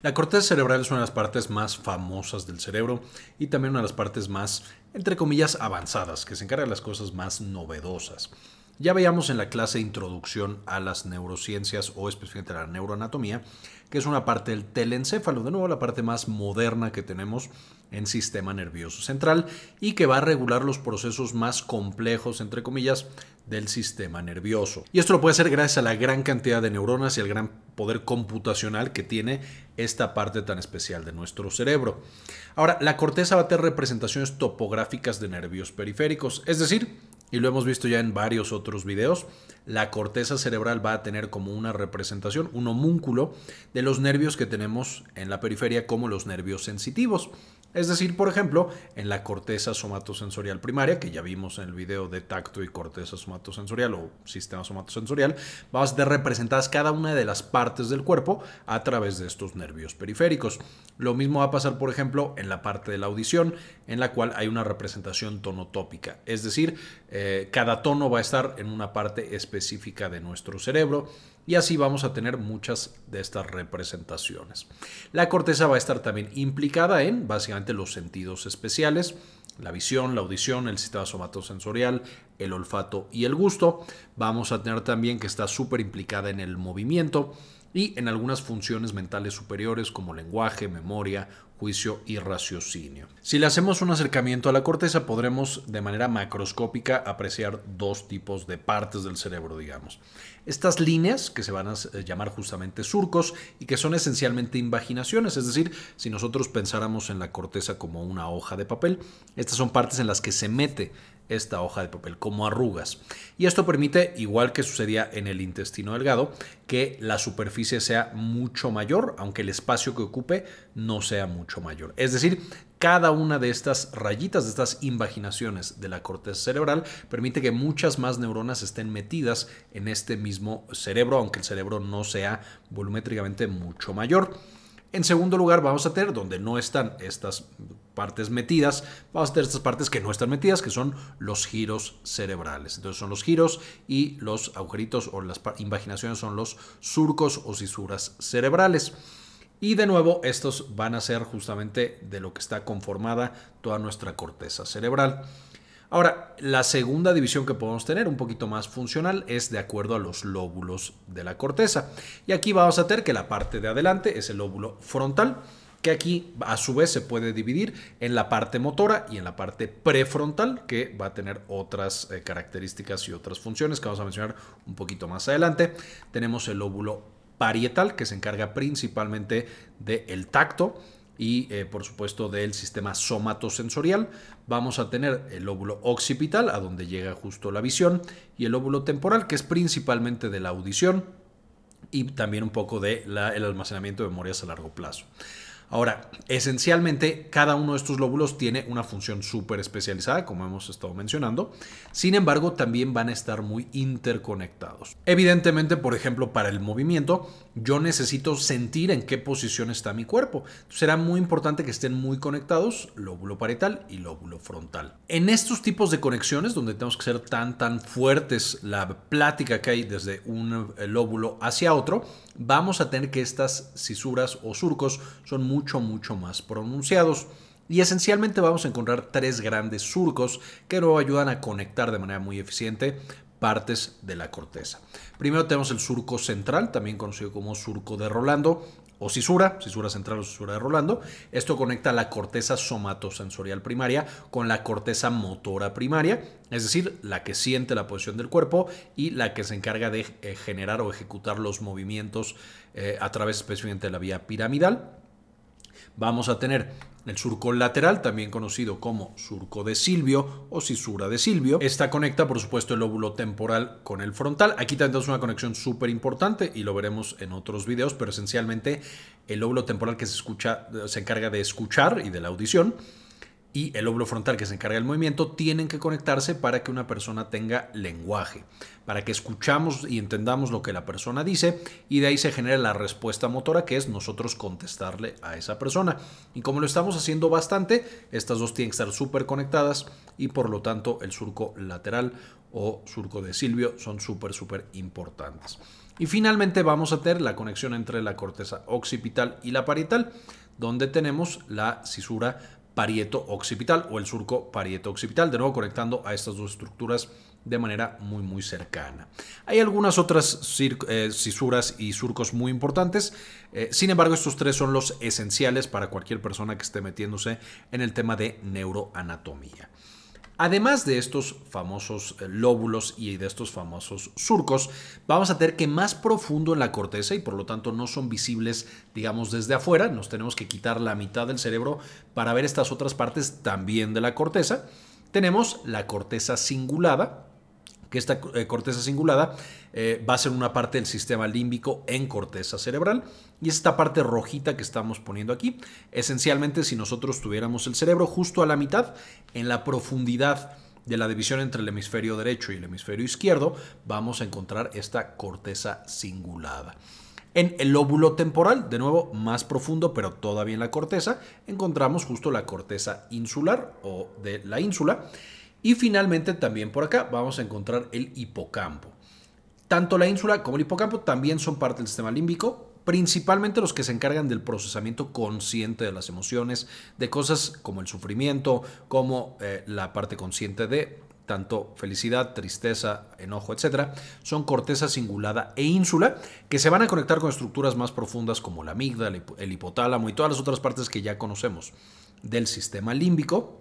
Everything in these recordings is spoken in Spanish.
La corteza cerebral es una de las partes más famosas del cerebro y también una de las partes más, entre comillas, avanzadas, que se encarga de las cosas más novedosas. Ya veíamos en la clase Introducción a las Neurociencias o específicamente a la neuroanatomía, que es una parte del telencéfalo, de nuevo la parte más moderna que tenemos en sistema nervioso central y que va a regular los procesos más complejos, entre comillas, del sistema nervioso. Y esto lo puede hacer gracias a la gran cantidad de neuronas y al gran poder computacional que tiene esta parte tan especial de nuestro cerebro. Ahora, la corteza va a tener representaciones topográficas de nervios periféricos, es decir, y lo hemos visto ya en varios otros videos la corteza cerebral va a tener como una representación, un homúnculo de los nervios que tenemos en la periferia como los nervios sensitivos. Es decir, por ejemplo, en la corteza somatosensorial primaria, que ya vimos en el video de tacto y corteza somatosensorial o sistema somatosensorial, vas a tener representadas cada una de las partes del cuerpo a través de estos nervios periféricos. Lo mismo va a pasar, por ejemplo, en la parte de la audición, en la cual hay una representación tonotópica. Es decir, eh, cada tono va a estar en una parte específica específica de nuestro cerebro y así vamos a tener muchas de estas representaciones. La corteza va a estar también implicada en básicamente los sentidos especiales, la visión, la audición, el sistema somatosensorial, el olfato y el gusto. Vamos a tener también que está súper implicada en el movimiento y en algunas funciones mentales superiores como lenguaje, memoria, juicio y raciocinio. Si le hacemos un acercamiento a la corteza, podremos de manera macroscópica apreciar dos tipos de partes del cerebro, digamos. Estas líneas, que se van a llamar justamente surcos y que son esencialmente invaginaciones, es decir, si nosotros pensáramos en la corteza como una hoja de papel, estas son partes en las que se mete esta hoja de papel como arrugas. Y esto permite, igual que sucedía en el intestino delgado, que la superficie sea mucho mayor, aunque el espacio que ocupe no sea mucho mayor. Es decir, cada una de estas rayitas, de estas invaginaciones de la corteza cerebral, permite que muchas más neuronas estén metidas en este mismo cerebro, aunque el cerebro no sea volumétricamente mucho mayor. En segundo lugar, vamos a tener donde no están estas partes metidas, vamos a tener estas partes que no están metidas, que son los giros cerebrales. Entonces son los giros y los agujeritos o las imaginaciones son los surcos o cisuras cerebrales. Y de nuevo, estos van a ser justamente de lo que está conformada toda nuestra corteza cerebral. Ahora, la segunda división que podemos tener, un poquito más funcional, es de acuerdo a los lóbulos de la corteza. Y aquí vamos a tener que la parte de adelante es el lóbulo frontal, que aquí a su vez se puede dividir en la parte motora y en la parte prefrontal, que va a tener otras eh, características y otras funciones que vamos a mencionar un poquito más adelante. Tenemos el lóbulo parietal, que se encarga principalmente del el tacto y eh, por supuesto del sistema somatosensorial. Vamos a tener el óvulo occipital, a donde llega justo la visión, y el óvulo temporal, que es principalmente de la audición y también un poco del el almacenamiento de memorias a largo plazo. Ahora, esencialmente, cada uno de estos lóbulos tiene una función súper especializada, como hemos estado mencionando. Sin embargo, también van a estar muy interconectados. Evidentemente, por ejemplo, para el movimiento, yo necesito sentir en qué posición está mi cuerpo. Será muy importante que estén muy conectados lóbulo parietal y lóbulo frontal. En estos tipos de conexiones, donde tenemos que ser tan, tan fuertes la plática que hay desde un eh, lóbulo hacia otro, vamos a tener que estas cisuras o surcos son muy mucho, mucho más pronunciados. Y esencialmente vamos a encontrar tres grandes surcos que nos ayudan a conectar de manera muy eficiente partes de la corteza. Primero tenemos el surco central, también conocido como surco de Rolando o cisura, cisura central o cisura de Rolando. Esto conecta la corteza somatosensorial primaria con la corteza motora primaria, es decir, la que siente la posición del cuerpo y la que se encarga de eh, generar o ejecutar los movimientos eh, a través específicamente de la vía piramidal vamos a tener el surco lateral, también conocido como surco de Silvio o cisura de Silvio. Esta conecta, por supuesto, el óvulo temporal con el frontal. Aquí también tenemos una conexión súper importante y lo veremos en otros videos, pero esencialmente el óvulo temporal que se, escucha, se encarga de escuchar y de la audición y el lóbulo frontal que se encarga del movimiento tienen que conectarse para que una persona tenga lenguaje, para que escuchamos y entendamos lo que la persona dice y de ahí se genera la respuesta motora que es nosotros contestarle a esa persona. Y como lo estamos haciendo bastante, estas dos tienen que estar súper conectadas y por lo tanto el surco lateral o surco de Silvio son súper, súper importantes. Y finalmente vamos a tener la conexión entre la corteza occipital y la parietal, donde tenemos la cisura parieto-occipital o el surco parieto-occipital, de nuevo conectando a estas dos estructuras de manera muy muy cercana. Hay algunas otras eh, cisuras y surcos muy importantes, eh, sin embargo estos tres son los esenciales para cualquier persona que esté metiéndose en el tema de neuroanatomía. Además de estos famosos eh, lóbulos y de estos famosos surcos, vamos a tener que más profundo en la corteza y por lo tanto no son visibles, digamos, desde afuera. Nos tenemos que quitar la mitad del cerebro para ver estas otras partes también de la corteza. Tenemos la corteza cingulada, que esta eh, corteza cingulada eh, va a ser una parte del sistema límbico en corteza cerebral. Y esta parte rojita que estamos poniendo aquí, esencialmente si nosotros tuviéramos el cerebro justo a la mitad, en la profundidad de la división entre el hemisferio derecho y el hemisferio izquierdo, vamos a encontrar esta corteza cingulada. En el lóbulo temporal, de nuevo más profundo, pero todavía en la corteza, encontramos justo la corteza insular o de la ínsula. Y finalmente también por acá vamos a encontrar el hipocampo. Tanto la ínsula como el hipocampo también son parte del sistema límbico, principalmente los que se encargan del procesamiento consciente de las emociones, de cosas como el sufrimiento, como eh, la parte consciente de tanto felicidad, tristeza, enojo, etcétera, son corteza cingulada e ínsula que se van a conectar con estructuras más profundas como la amígdala, el hipotálamo y todas las otras partes que ya conocemos del sistema límbico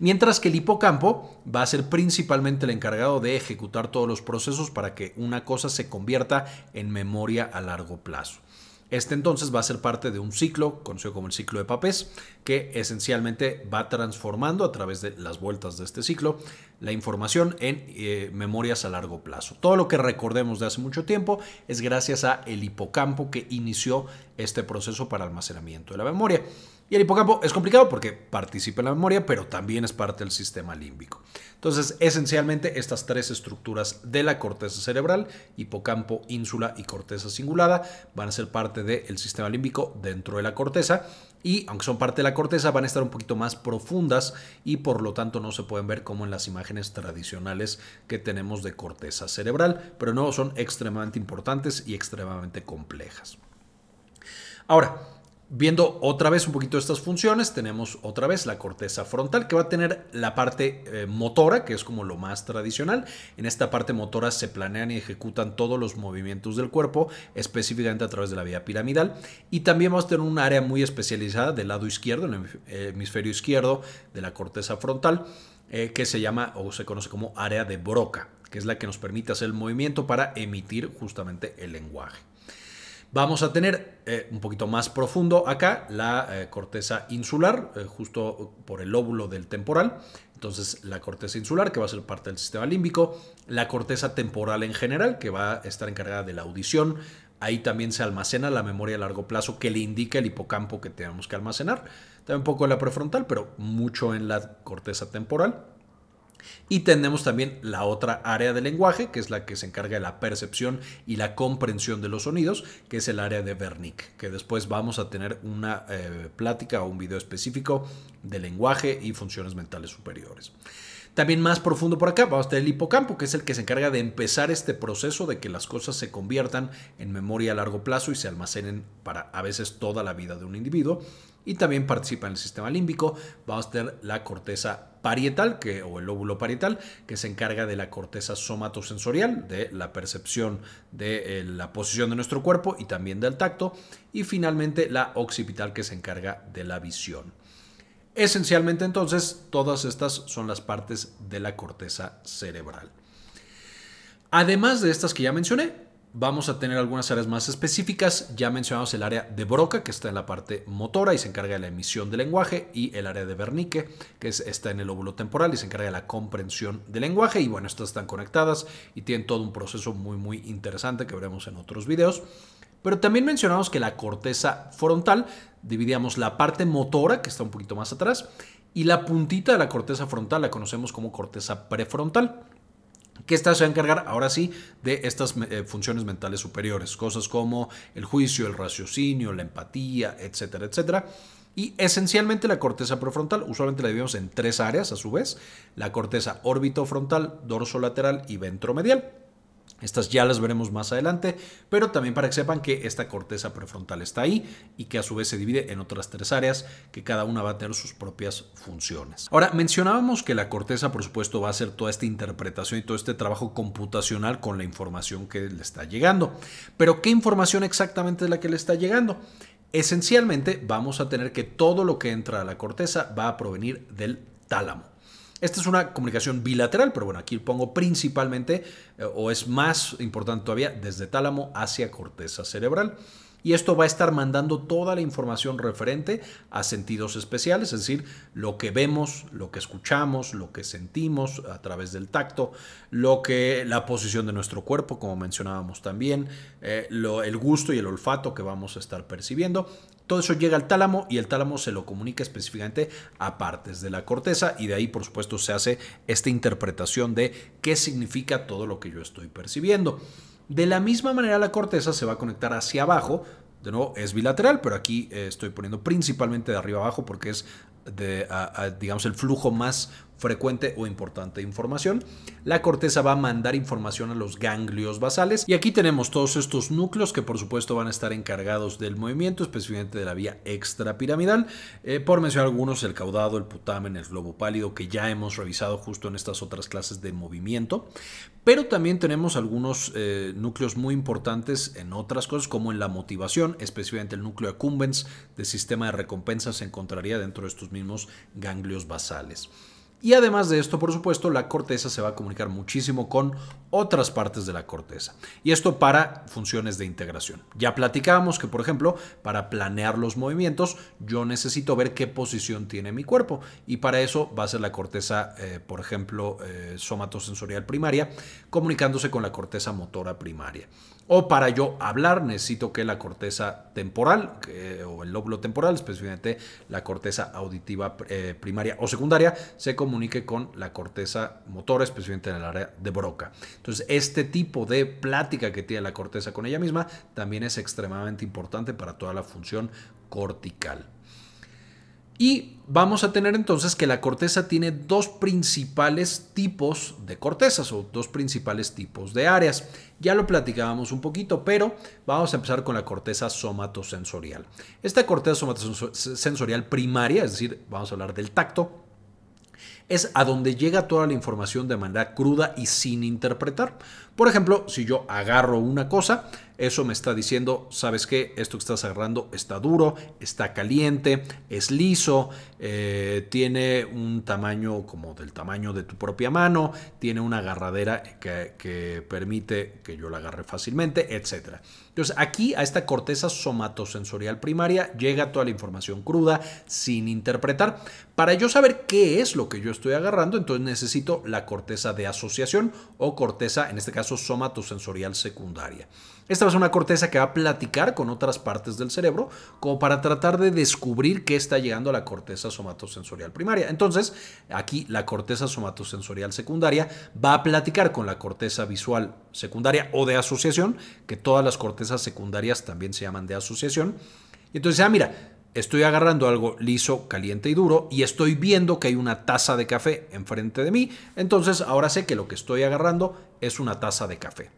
mientras que el hipocampo va a ser principalmente el encargado de ejecutar todos los procesos para que una cosa se convierta en memoria a largo plazo. Este entonces va a ser parte de un ciclo, conocido como el ciclo de Papés, que esencialmente va transformando a través de las vueltas de este ciclo la información en eh, memorias a largo plazo. Todo lo que recordemos de hace mucho tiempo es gracias a el hipocampo que inició este proceso para almacenamiento de la memoria. Y el hipocampo es complicado porque participa en la memoria, pero también es parte del sistema límbico. Entonces, esencialmente, estas tres estructuras de la corteza cerebral, hipocampo, ínsula y corteza cingulada, van a ser parte del sistema límbico dentro de la corteza. Y aunque son parte de la corteza, van a estar un poquito más profundas y por lo tanto no se pueden ver como en las imágenes tradicionales que tenemos de corteza cerebral, pero no son extremadamente importantes y extremadamente complejas. Ahora, Viendo otra vez un poquito estas funciones, tenemos otra vez la corteza frontal que va a tener la parte eh, motora, que es como lo más tradicional. En esta parte motora se planean y ejecutan todos los movimientos del cuerpo, específicamente a través de la vía piramidal. Y también vamos a tener un área muy especializada del lado izquierdo, en el eh, hemisferio izquierdo de la corteza frontal, eh, que se llama o se conoce como área de broca, que es la que nos permite hacer el movimiento para emitir justamente el lenguaje. Vamos a tener eh, un poquito más profundo acá la eh, corteza insular, eh, justo por el lóbulo del temporal. Entonces la corteza insular, que va a ser parte del sistema límbico, la corteza temporal en general, que va a estar encargada de la audición. Ahí también se almacena la memoria a largo plazo que le indica el hipocampo que tenemos que almacenar. También un poco en la prefrontal, pero mucho en la corteza temporal. Y tenemos también la otra área del lenguaje, que es la que se encarga de la percepción y la comprensión de los sonidos, que es el área de Wernicke, que después vamos a tener una eh, plática o un video específico de lenguaje y funciones mentales superiores. También más profundo por acá vamos a tener el hipocampo, que es el que se encarga de empezar este proceso de que las cosas se conviertan en memoria a largo plazo y se almacenen para a veces toda la vida de un individuo. Y también participa en el sistema límbico, Va a estar la corteza parietal que, o el lóbulo parietal, que se encarga de la corteza somatosensorial, de la percepción de eh, la posición de nuestro cuerpo y también del tacto, y finalmente la occipital que se encarga de la visión. Esencialmente entonces, todas estas son las partes de la corteza cerebral. Además de estas que ya mencioné, vamos a tener algunas áreas más específicas. Ya mencionamos el área de Broca, que está en la parte motora y se encarga de la emisión del lenguaje, y el área de Wernicke, que está en el óvulo temporal y se encarga de la comprensión del lenguaje. Y bueno, estas están conectadas y tienen todo un proceso muy, muy interesante que veremos en otros videos. Pero también mencionamos que la corteza frontal, dividíamos la parte motora, que está un poquito más atrás, y la puntita de la corteza frontal la conocemos como corteza prefrontal que esta se va a encargar ahora sí de estas eh, funciones mentales superiores, cosas como el juicio, el raciocinio, la empatía, etcétera, etcétera. Y esencialmente la corteza prefrontal, usualmente la dividimos en tres áreas a su vez, la corteza órbito frontal, dorso lateral y ventromedial. Estas ya las veremos más adelante, pero también para que sepan que esta corteza prefrontal está ahí y que a su vez se divide en otras tres áreas que cada una va a tener sus propias funciones. Ahora, mencionábamos que la corteza, por supuesto, va a hacer toda esta interpretación y todo este trabajo computacional con la información que le está llegando. Pero, ¿qué información exactamente es la que le está llegando? Esencialmente, vamos a tener que todo lo que entra a la corteza va a provenir del tálamo. Esta es una comunicación bilateral, pero bueno, aquí pongo principalmente, eh, o es más importante todavía, desde tálamo hacia corteza cerebral. Y esto va a estar mandando toda la información referente a sentidos especiales, es decir, lo que vemos, lo que escuchamos, lo que sentimos a través del tacto, lo que la posición de nuestro cuerpo, como mencionábamos también, eh, el gusto y el olfato que vamos a estar percibiendo todo eso llega al tálamo y el tálamo se lo comunica específicamente a partes de la corteza y de ahí por supuesto se hace esta interpretación de qué significa todo lo que yo estoy percibiendo. De la misma manera la corteza se va a conectar hacia abajo de nuevo, es bilateral, pero aquí eh, estoy poniendo principalmente de arriba abajo porque es digamos, el flujo más frecuente o importante de información. La corteza va a mandar información a los ganglios basales y aquí tenemos todos estos núcleos que por supuesto van a estar encargados del movimiento, específicamente de la vía extrapiramidal. Eh, por mencionar algunos, el caudado, el putamen, el globo pálido que ya hemos revisado justo en estas otras clases de movimiento. Pero también tenemos algunos eh, núcleos muy importantes en otras cosas como en la motivación, específicamente el núcleo accumbens de sistema de recompensa se encontraría dentro de estos mismos ganglios basales. Y además de esto, por supuesto, la corteza se va a comunicar muchísimo con otras partes de la corteza. Y esto para funciones de integración. Ya platicábamos que, por ejemplo, para planear los movimientos, yo necesito ver qué posición tiene mi cuerpo. Y para eso va a ser la corteza, eh, por ejemplo, eh, somatosensorial primaria, comunicándose con la corteza motora primaria. O para yo hablar necesito que la corteza temporal o el lóbulo temporal, específicamente la corteza auditiva eh, primaria o secundaria, se comunique con la corteza motora, específicamente en el área de Broca. Entonces, este tipo de plática que tiene la corteza con ella misma también es extremadamente importante para toda la función cortical. Y vamos a tener entonces que la corteza tiene dos principales tipos de cortezas o dos principales tipos de áreas. Ya lo platicábamos un poquito, pero vamos a empezar con la corteza somatosensorial. Esta corteza somatosensorial primaria, es decir, vamos a hablar del tacto, es a donde llega toda la información de manera cruda y sin interpretar. Por ejemplo, si yo agarro una cosa, eso me está diciendo, sabes qué, esto que estás agarrando está duro, está caliente, es liso, eh, tiene un tamaño como del tamaño de tu propia mano, tiene una agarradera que, permite que yo la agarre fácilmente, etcétera. Entonces aquí a esta corteza somatosensorial primaria llega toda la información cruda sin interpretar. Para yo saber qué es lo que yo estoy agarrando, entonces necesito la corteza de asociación o corteza, en este caso somatosensorial secundaria. Esta es una corteza que va a platicar con otras partes del cerebro como para tratar de descubrir qué está llegando a la corteza somatosensorial primaria. Entonces, aquí la corteza somatosensorial secundaria va a platicar con la corteza visual secundaria o de asociación, que todas las cortezas secundarias también se llaman de asociación. Y entonces, ah, mira, Estoy agarrando algo liso, caliente y duro y estoy viendo que hay una taza de café enfrente de mí. Entonces ahora sé que lo que estoy agarrando es una taza de café.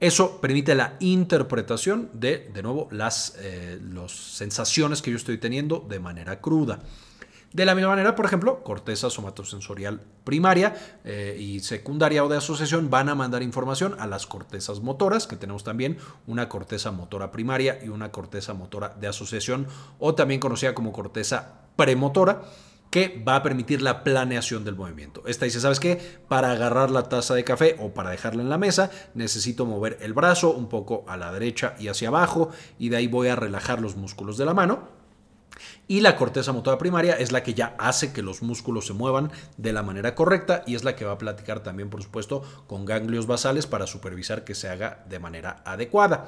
Eso permite la interpretación de, de nuevo, las eh, sensaciones que yo estoy teniendo de manera cruda. De la misma manera, por ejemplo, corteza somatosensorial primaria eh, y secundaria o de asociación van a mandar información a las cortezas motoras, que tenemos también una corteza motora primaria y una corteza motora de asociación, o también conocida como corteza premotora que va a permitir la planeación del movimiento. Esta dice, ¿sabes qué? Para agarrar la taza de café o para dejarla en la mesa, necesito mover el brazo un poco a la derecha y hacia abajo, y de ahí voy a relajar los músculos de la mano, y la corteza motora primaria es la que ya hace que los músculos se muevan de la manera correcta y es la que va a platicar también, por supuesto, con ganglios basales para supervisar que se haga de manera adecuada.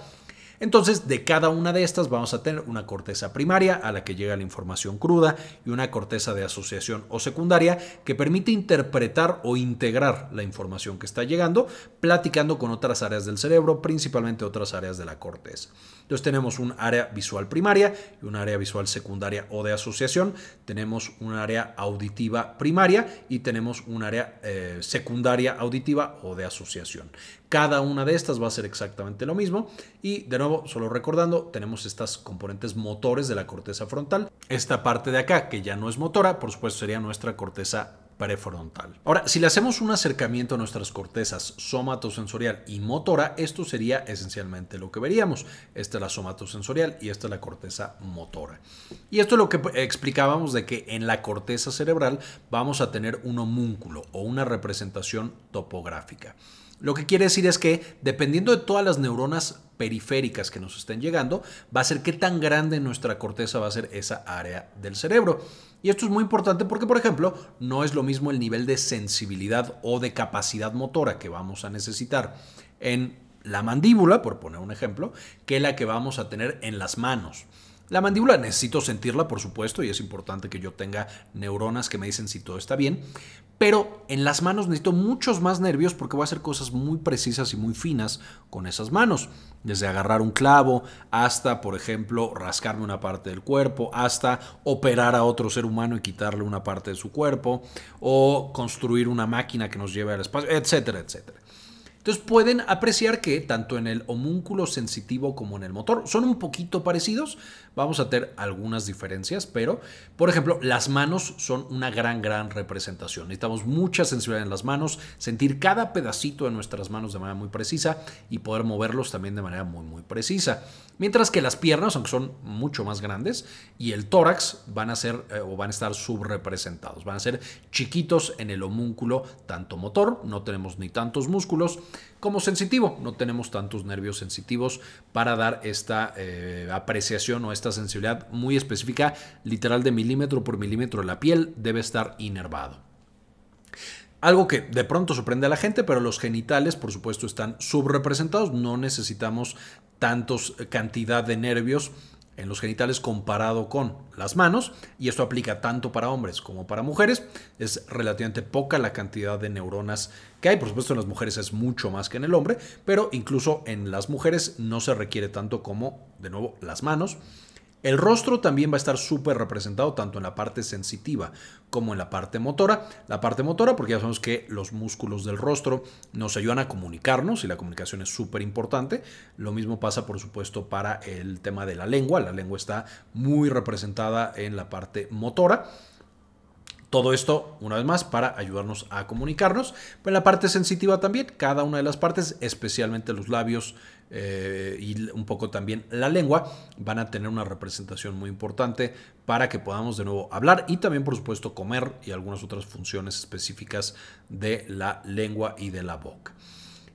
Entonces, de cada una de estas vamos a tener una corteza primaria a la que llega la información cruda y una corteza de asociación o secundaria que permite interpretar o integrar la información que está llegando, platicando con otras áreas del cerebro, principalmente otras áreas de la corteza. Entonces tenemos un área visual primaria y un área visual secundaria o de asociación, tenemos un área auditiva primaria y tenemos un área eh, secundaria auditiva o de asociación. Cada una de estas va a ser exactamente lo mismo. Y de nuevo, solo recordando, tenemos estas componentes motores de la corteza frontal. Esta parte de acá, que ya no es motora, por supuesto sería nuestra corteza prefrontal. Ahora, si le hacemos un acercamiento a nuestras cortezas somatosensorial y motora, esto sería esencialmente lo que veríamos. Esta es la somatosensorial y esta es la corteza motora. Y esto es lo que explicábamos de que en la corteza cerebral vamos a tener un homúnculo o una representación topográfica. Lo que quiere decir es que dependiendo de todas las neuronas periféricas que nos estén llegando va a ser qué tan grande nuestra corteza va a ser esa área del cerebro. Y esto es muy importante porque, por ejemplo, no es lo mismo el nivel de sensibilidad o de capacidad motora que vamos a necesitar en la mandíbula, por poner un ejemplo, que la que vamos a tener en las manos. La mandíbula necesito sentirla, por supuesto, y es importante que yo tenga neuronas que me dicen si todo está bien, pero en las manos necesito muchos más nervios porque voy a hacer cosas muy precisas y muy finas con esas manos. Desde agarrar un clavo hasta, por ejemplo, rascarme una parte del cuerpo, hasta operar a otro ser humano y quitarle una parte de su cuerpo, o construir una máquina que nos lleve al espacio, etcétera, etcétera. Entonces pueden apreciar que tanto en el homúnculo sensitivo como en el motor son un poquito parecidos. Vamos a tener algunas diferencias, pero por ejemplo las manos son una gran, gran representación. Necesitamos mucha sensibilidad en las manos, sentir cada pedacito de nuestras manos de manera muy precisa y poder moverlos también de manera muy, muy precisa mientras que las piernas, aunque son mucho más grandes, y el tórax van a ser eh, o van a estar subrepresentados, van a ser chiquitos en el homúnculo, tanto motor, no tenemos ni tantos músculos, como sensitivo, no tenemos tantos nervios sensitivos para dar esta eh, apreciación o esta sensibilidad muy específica, literal de milímetro por milímetro la piel, debe estar inervado. Algo que de pronto sorprende a la gente, pero los genitales, por supuesto, están subrepresentados. No necesitamos tantos eh, cantidad de nervios en los genitales comparado con las manos, y esto aplica tanto para hombres como para mujeres. Es relativamente poca la cantidad de neuronas que hay, por supuesto en las mujeres es mucho más que en el hombre, pero incluso en las mujeres no se requiere tanto como, de nuevo, las manos. El rostro también va a estar súper representado tanto en la parte sensitiva como en la parte motora. La parte motora porque ya sabemos que los músculos del rostro nos ayudan a comunicarnos y la comunicación es súper importante. Lo mismo pasa por supuesto para el tema de la lengua. La lengua está muy representada en la parte motora. Todo esto, una vez más, para ayudarnos a comunicarnos. Pero en la parte sensitiva también, cada una de las partes, especialmente los labios eh, y un poco también la lengua, van a tener una representación muy importante para que podamos de nuevo hablar y también, por supuesto, comer y algunas otras funciones específicas de la lengua y de la boca.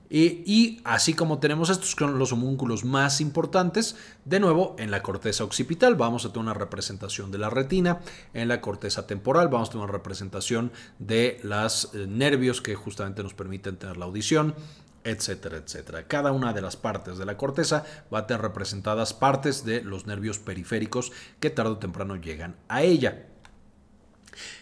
Eh, y así como tenemos estos son los homúnculos más importantes, de nuevo en la corteza occipital vamos a tener una representación de la retina, en la corteza temporal vamos a tener una representación de los eh, nervios que justamente nos permiten tener la audición, etcétera, etcétera. Cada una de las partes de la corteza va a tener representadas partes de los nervios periféricos que tarde o temprano llegan a ella.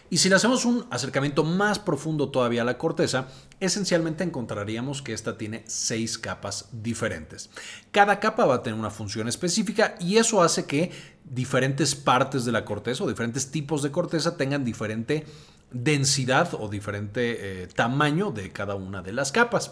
Y si le hacemos un acercamiento más profundo todavía a la corteza, esencialmente encontraríamos que esta tiene seis capas diferentes. Cada capa va a tener una función específica y eso hace que diferentes partes de la corteza o diferentes tipos de corteza tengan diferente densidad o diferente eh, tamaño de cada una de las capas.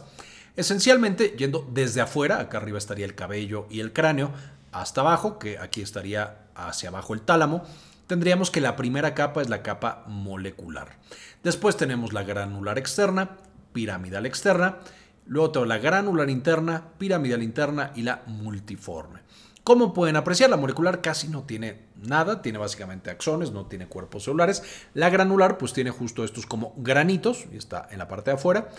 Esencialmente, yendo desde afuera, acá arriba estaría el cabello y el cráneo, hasta abajo, que aquí estaría hacia abajo el tálamo, tendríamos que la primera capa es la capa molecular. Después tenemos la granular externa, piramidal externa, luego tengo la granular interna, piramidal interna y la multiforme. Como pueden apreciar, la molecular casi no tiene nada, tiene básicamente axones, no tiene cuerpos celulares. La granular pues tiene justo estos como granitos, y está en la parte de afuera.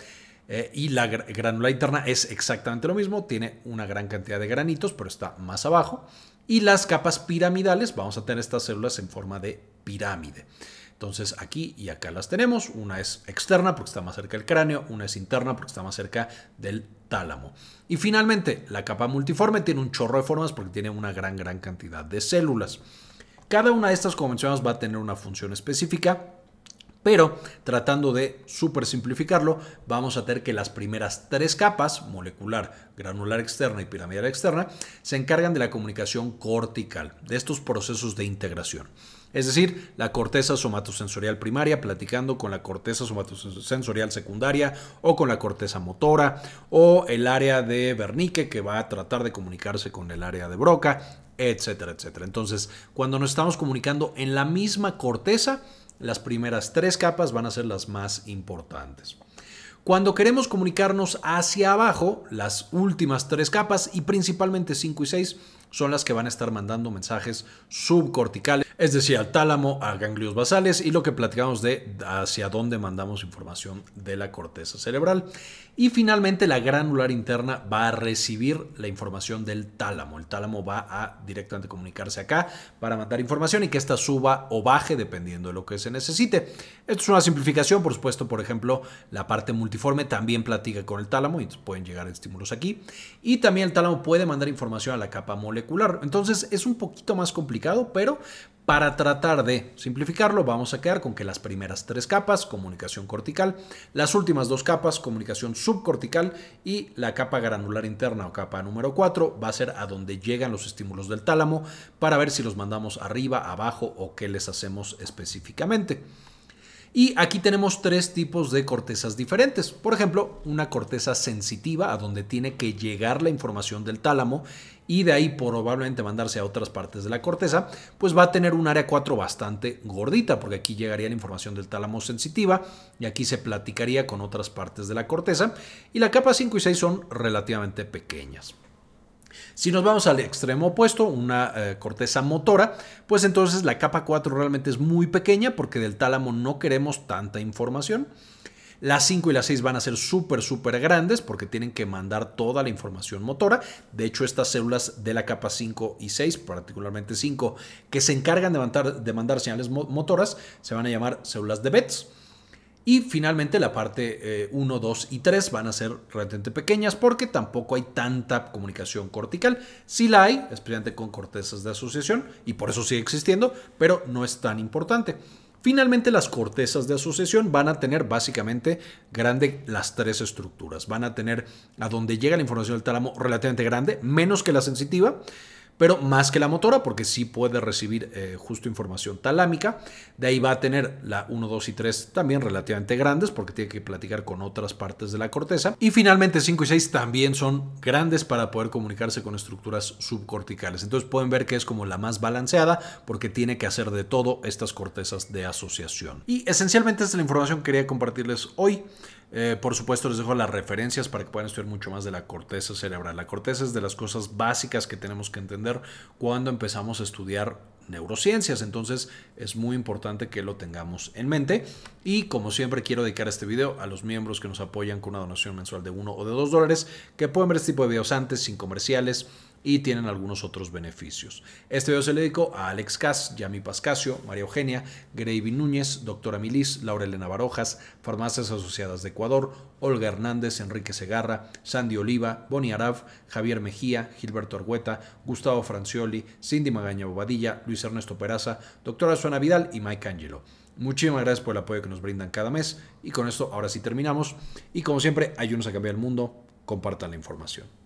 Eh, y la granular interna es exactamente lo mismo, tiene una gran cantidad de granitos, pero está más abajo. Y las capas piramidales, vamos a tener estas células en forma de pirámide. Entonces aquí y acá las tenemos. Una es externa porque está más cerca del cráneo, una es interna porque está más cerca del tálamo. Y finalmente, la capa multiforme tiene un chorro de formas porque tiene una gran, gran cantidad de células. Cada una de estas, como mencionamos, va a tener una función específica pero tratando de súper simplificarlo, vamos a tener que las primeras tres capas, molecular, granular externa y piramidal externa, se encargan de la comunicación cortical, de estos procesos de integración. Es decir, la corteza somatosensorial primaria platicando con la corteza somatosensorial secundaria o con la corteza motora o el área de Bernique que va a tratar de comunicarse con el área de Broca, etcétera, etcétera. Entonces, cuando nos estamos comunicando en la misma corteza, las primeras tres capas van a ser las más importantes. Cuando queremos comunicarnos hacia abajo, las últimas tres capas y principalmente 5 y 6 son las que van a estar mandando mensajes subcorticales, es decir, al tálamo, a ganglios basales y lo que platicamos de hacia dónde mandamos información de la corteza cerebral. Y finalmente la granular interna va a recibir la información del tálamo. El tálamo va a directamente comunicarse acá para mandar información y que ésta suba o baje dependiendo de lo que se necesite. Esto es una simplificación, por supuesto, por ejemplo, la parte multiforme también platica con el tálamo y pueden llegar estímulos aquí. Y también el tálamo puede mandar información a la capa molecular entonces es un poquito más complicado, pero para tratar de simplificarlo, vamos a quedar con que las primeras tres capas, comunicación cortical, las últimas dos capas, comunicación subcortical y la capa granular interna o capa número 4 va a ser a donde llegan los estímulos del tálamo para ver si los mandamos arriba, abajo o qué les hacemos específicamente. Y aquí tenemos tres tipos de cortezas diferentes. Por ejemplo, una corteza sensitiva, a donde tiene que llegar la información del tálamo y de ahí probablemente mandarse a otras partes de la corteza, pues va a tener un área 4 bastante gordita, porque aquí llegaría la información del tálamo sensitiva y aquí se platicaría con otras partes de la corteza. Y la capa 5 y 6 son relativamente pequeñas. Si nos vamos al extremo opuesto, una eh, corteza motora, pues entonces la capa 4 realmente es muy pequeña porque del tálamo no queremos tanta información. Las 5 y las 6 van a ser súper, súper grandes porque tienen que mandar toda la información motora. De hecho, estas células de la capa 5 y 6, particularmente 5, que se encargan de mandar, de mandar señales motoras, se van a llamar células de BETS. Y finalmente la parte 1, eh, 2 y 3 van a ser relativamente pequeñas porque tampoco hay tanta comunicación cortical. Si la hay, especialmente con cortezas de asociación, y por eso sigue existiendo, pero no es tan importante. Finalmente, las cortezas de asociación van a tener básicamente grande las tres estructuras. Van a tener a donde llega la información del tálamo relativamente grande, menos que la sensitiva pero más que la motora, porque sí puede recibir eh, justo información talámica. De ahí va a tener la 1, 2 y 3 también relativamente grandes, porque tiene que platicar con otras partes de la corteza. Y finalmente 5 y 6 también son grandes para poder comunicarse con estructuras subcorticales. Entonces pueden ver que es como la más balanceada, porque tiene que hacer de todo estas cortezas de asociación. Y esencialmente esta es la información que quería compartirles hoy. Eh, por supuesto, les dejo las referencias para que puedan estudiar mucho más de la corteza cerebral. La corteza es de las cosas básicas que tenemos que entender cuando empezamos a estudiar neurociencias. Entonces, es muy importante que lo tengamos en mente. Y como siempre, quiero dedicar este video a los miembros que nos apoyan con una donación mensual de uno o de dos dólares, que pueden ver este tipo de videos antes, sin comerciales y tienen algunos otros beneficios. Este video se le dedico a Alex Cas, Yami Pascasio, María Eugenia, Gravy Núñez, Doctora Milis, Laura Elena Barojas, Farmacias Asociadas de Ecuador, Olga Hernández, Enrique Segarra, Sandy Oliva, Boni Araf, Javier Mejía, Gilberto Argueta, Gustavo Francioli, Cindy Magaña Bobadilla, Luis Ernesto Peraza, Doctora Suana Vidal y Mike Angelo. Muchísimas gracias por el apoyo que nos brindan cada mes y con esto ahora sí terminamos y como siempre ayúdenos a cambiar el mundo, compartan la información.